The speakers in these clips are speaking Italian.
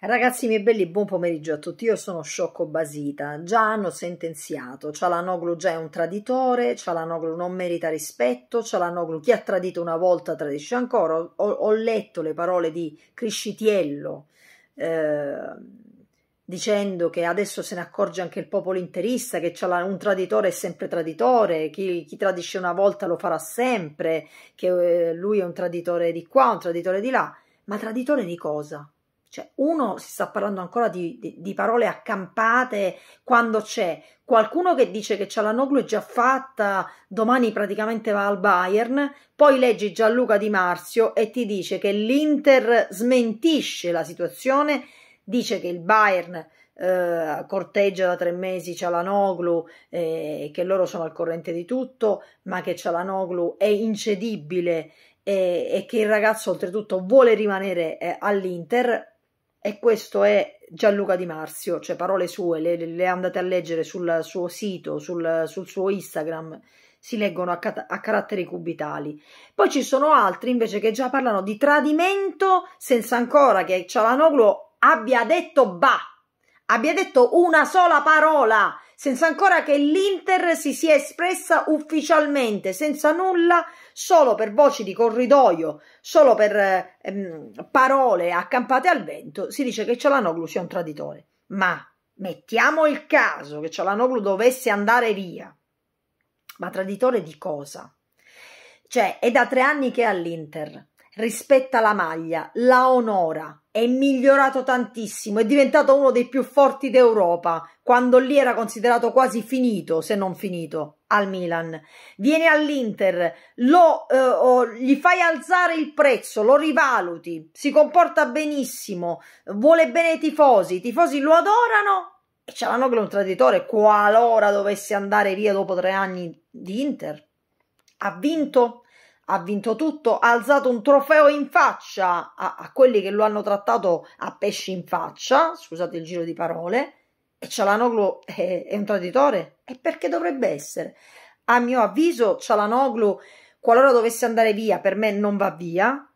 Ragazzi miei belli, buon pomeriggio a tutti. Io sono Sciocco Basita. Già hanno sentenziato. Cialanoglu già è un traditore, Cialanoglu non merita rispetto, Cialanoglu chi ha tradito una volta tradisce ancora. Ho, ho letto le parole di Criscitiello eh, dicendo che adesso se ne accorge anche il popolo interista, che un traditore è sempre traditore, chi, chi tradisce una volta lo farà sempre, che eh, lui è un traditore di qua, un traditore di là. Ma traditore di cosa? Cioè, uno si sta parlando ancora di, di, di parole accampate quando c'è qualcuno che dice che Cialanoglu è già fatta, domani praticamente va al Bayern, poi leggi Gianluca Di Marzio e ti dice che l'Inter smentisce la situazione, dice che il Bayern eh, corteggia da tre mesi Cialanoglu, eh, che loro sono al corrente di tutto, ma che Cialanoglu è incedibile e, eh, e che il ragazzo oltretutto vuole rimanere eh, all'Inter e questo è Gianluca Di Marzio, cioè parole sue, le, le andate a leggere sul suo sito, sul, sul suo Instagram, si leggono a, a, caratteri cubitali. Poi ci sono altri invece che già parlano di tradimento senza ancora che Cialanoglu abbia detto bah, abbia detto una sola parola senza ancora che l'Inter si sia espressa ufficialmente, senza nulla, solo per voci di corridoio, solo per ehm, parole accampate al vento, si dice che Cialanoglu sia un traditore. Ma mettiamo il caso che Cialanoglu dovesse andare via. Ma traditore di cosa? Cioè, è da tre anni che è all'Inter, rispetta la maglia, la onora, è migliorato tantissimo, è diventato uno dei più forti d'Europa, quando lì era considerato quasi finito, se non finito, al Milan. Viene all'Inter, lo, eh, oh, gli fai alzare il prezzo, lo rivaluti, si comporta benissimo, vuole bene i tifosi, i tifosi lo adorano e c'è l'hanno che un traditore qualora dovesse andare via dopo tre anni di Inter. Ha vinto ha vinto tutto, ha alzato un trofeo in faccia a, a, quelli che lo hanno trattato a pesci in faccia, scusate il giro di parole, e Cialanoglu è, è un traditore? E perché dovrebbe essere? A mio avviso Cialanoglu, qualora dovesse andare via, per me non va via,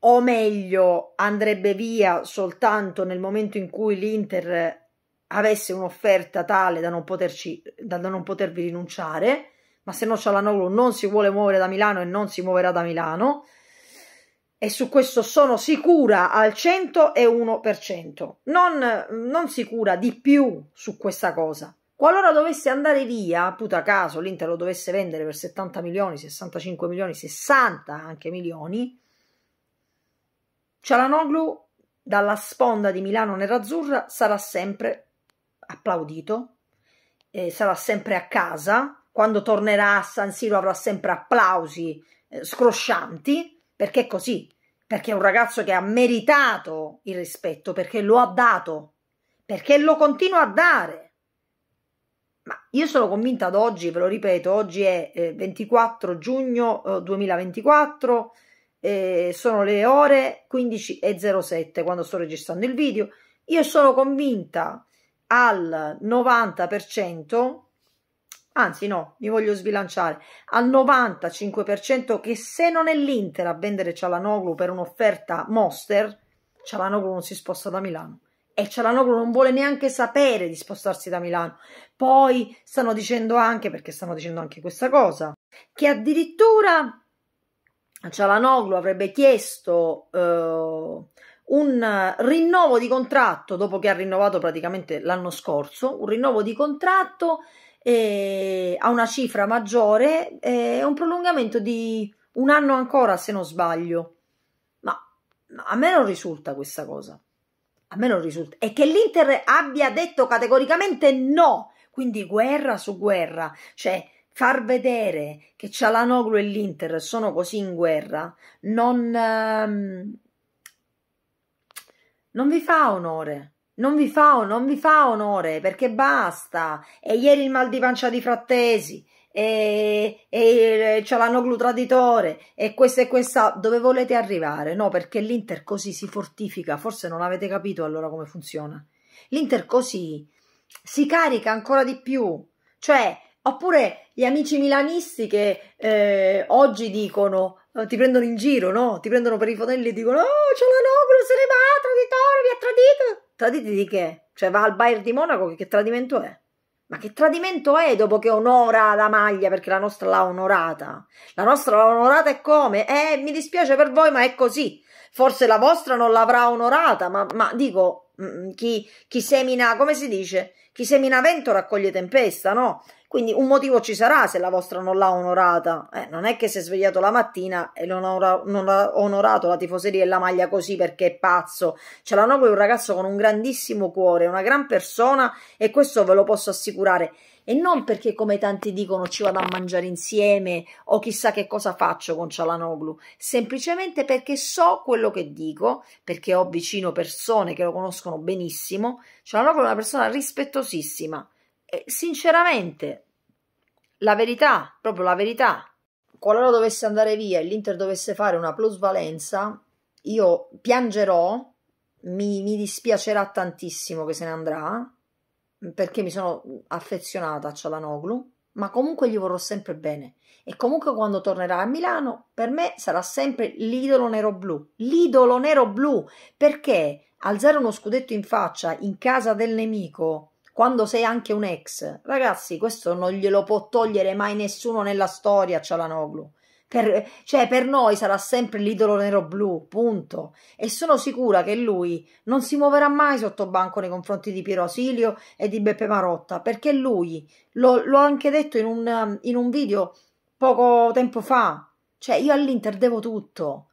o meglio andrebbe via soltanto nel momento in cui l'Inter avesse un'offerta tale da non, poterci, da non potervi rinunciare ma se no Cialanoglu non si vuole muovere da Milano e non si muoverà da Milano e su questo sono sicura al 101%, non, non sicura di più su questa cosa. Qualora dovesse andare via, puta caso, l'Inter lo dovesse vendere per 70 milioni, 65 milioni, 60 anche milioni, Cialanoglu dalla sponda di Milano Nerazzurra sarà sempre applaudito, eh, sarà sempre a casa, quando tornerà a San Siro avrà sempre applausi eh, scroscianti, perché è così, perché è un ragazzo che ha meritato il rispetto, perché lo ha dato, perché lo continua a dare. Ma io sono convinta ad oggi, ve lo ripeto, oggi è eh, 24 giugno eh, 2024, eh, sono le ore 15.07 quando sto registrando il video, io sono convinta al 90% anzi no, mi voglio sbilanciare, al 95% che se non è l'Inter a vendere Cialanoglu per un'offerta monster, Cialanoglu non si sposta da Milano. E Cialanoglu non vuole neanche sapere di spostarsi da Milano. Poi stanno dicendo anche, perché stanno dicendo anche questa cosa, che addirittura Cialanoglu avrebbe chiesto eh, un rinnovo di contratto, dopo che ha rinnovato praticamente l'anno scorso, un rinnovo di contratto eh, a una cifra maggiore e eh, un prolungamento di un anno ancora se non sbaglio. Ma, ma a me non risulta questa cosa. A me non risulta. E che l'Inter abbia detto categoricamente no. Quindi guerra su guerra. Cioè, far vedere che Cialanoglu e l'Inter sono così in guerra non, ehm, non vi fa onore non vi fa, non vi fa onore perché basta. E ieri il mal di pancia di frattesi e, e eh, c'è l'anoglu traditore e questa e questa dove volete arrivare no perché l'Inter così si fortifica forse non avete capito allora come funziona l'Inter così si carica ancora di più cioè oppure gli amici milanisti che eh, oggi dicono eh, ti prendono in giro, no? Ti prendono per i fonelli e dicono: Oh, c'è l'anoglu, se ne va, traditore, vi ha tradito. Traditi di che? Cioè, va al Bayern di Monaco, che tradimento è? Ma che tradimento è dopo che onora la maglia perché la nostra l'ha onorata? La nostra l'ha onorata e come? Eh, mi dispiace per voi, ma è così. Forse la vostra non l'avrà onorata, ma, ma dico, mm, mm, chi, chi semina, come si dice? Chi semina vento raccoglie tempesta, no? Quindi un motivo ci sarà se la vostra non l'ha onorata. Eh, non è che si è svegliato la mattina e non ha, non ha onorato la tifoseria e la maglia così perché è pazzo. Ce l'hanno poi un ragazzo con un grandissimo cuore, una gran persona e questo ve lo posso assicurare e non perché come tanti dicono ci vado a mangiare insieme o chissà che cosa faccio con Cialanoglu, semplicemente perché so quello che dico, perché ho vicino persone che lo conoscono benissimo, Cialanoglu è una persona rispettosissima, sinceramente, la verità, proprio la verità, qualora dovesse andare via e l'Inter dovesse fare una plusvalenza, io piangerò, mi, mi dispiacerà tantissimo che se ne andrà, perché mi sono affezionata a Cialanoglu, ma comunque gli vorrò sempre bene. E comunque quando tornerà a Milano, per me sarà sempre l'idolo nero-blu. L'idolo nero-blu, perché alzare uno scudetto in faccia in casa del nemico quando sei anche un ex. Ragazzi, questo non glielo può togliere mai nessuno nella storia, Cialanoglu. Per, cioè, per noi sarà sempre l'idolo nero-blu, punto. E sono sicura che lui non si muoverà mai sotto banco nei confronti di Piero Asilio e di Beppe Marotta, perché lui, l'ho anche detto in un, in un video poco tempo fa, cioè io all'Inter devo tutto.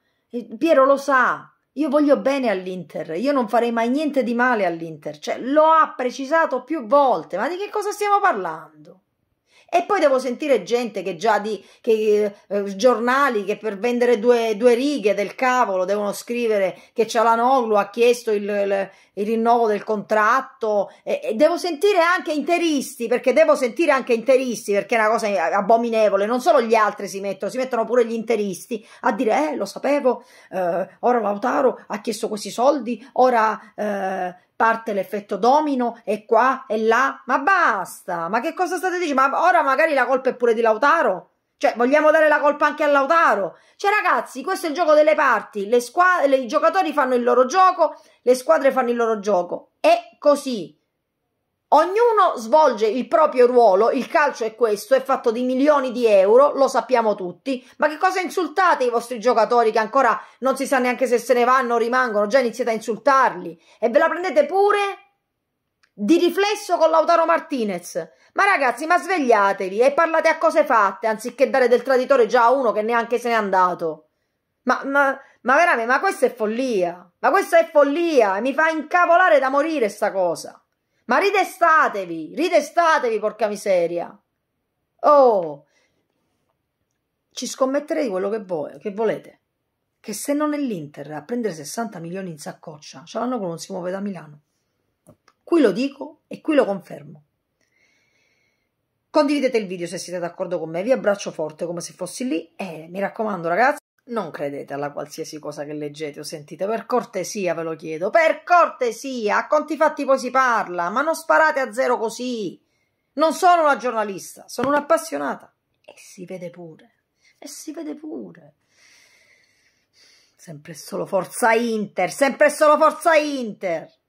Piero lo sa, io voglio bene all'Inter, io non farei mai niente di male all'Inter, cioè lo ha precisato più volte, ma di che cosa stiamo parlando? E poi devo sentire gente che già di che, eh, giornali che per vendere due, due, righe del cavolo devono scrivere che Cialanoglu ha chiesto il, il, il rinnovo del contratto. E, e, devo sentire anche interisti, perché devo sentire anche interisti, perché è una cosa abominevole. Non solo gli altri si mettono, si mettono pure gli interisti a dire: Eh, lo sapevo, eh, ora Lautaro ha chiesto questi soldi, ora. Eh, parte l'effetto domino e qua e là. Ma basta! Ma che cosa state dicendo? Ma ora magari la colpa è pure di Lautaro? Cioè, vogliamo dare la colpa anche a Lautaro? Cioè, ragazzi, questo è il gioco delle parti. Le squadre, i giocatori fanno il loro gioco, le squadre fanno il loro gioco. È così. Ognuno svolge il proprio ruolo, il calcio è questo, è fatto di milioni di euro, lo sappiamo tutti, ma che cosa insultate i vostri giocatori che ancora non si sa neanche se se ne vanno o rimangono, già iniziate a insultarli e ve la prendete pure di riflesso con Lautaro Martinez. Ma ragazzi, ma svegliatevi e parlate a cose fatte anziché dare del traditore già a uno che neanche se n'è andato. Ma, ma, ma veramente, ma questa è follia. Ma questa è follia. Mi fa incavolare da morire sta cosa. Ma ridestatevi, ridestatevi, porca miseria. Oh, ci scommetterei quello che, voi, che volete. Che se non è l'Inter a prendere 60 milioni in saccoccia, ce l'hanno con un si muove da Milano. Qui lo dico e qui lo confermo. Condividete il video se siete d'accordo con me, vi abbraccio forte come se fossi lì e eh, mi raccomando ragazzi. Non credete alla qualsiasi cosa che leggete o sentite, per cortesia ve lo chiedo, per cortesia, a conti fatti poi si parla, ma non sparate a zero così. Non sono una giornalista, sono un'appassionata. E si vede pure, e si vede pure. Sempre solo forza Inter, sempre solo forza Inter.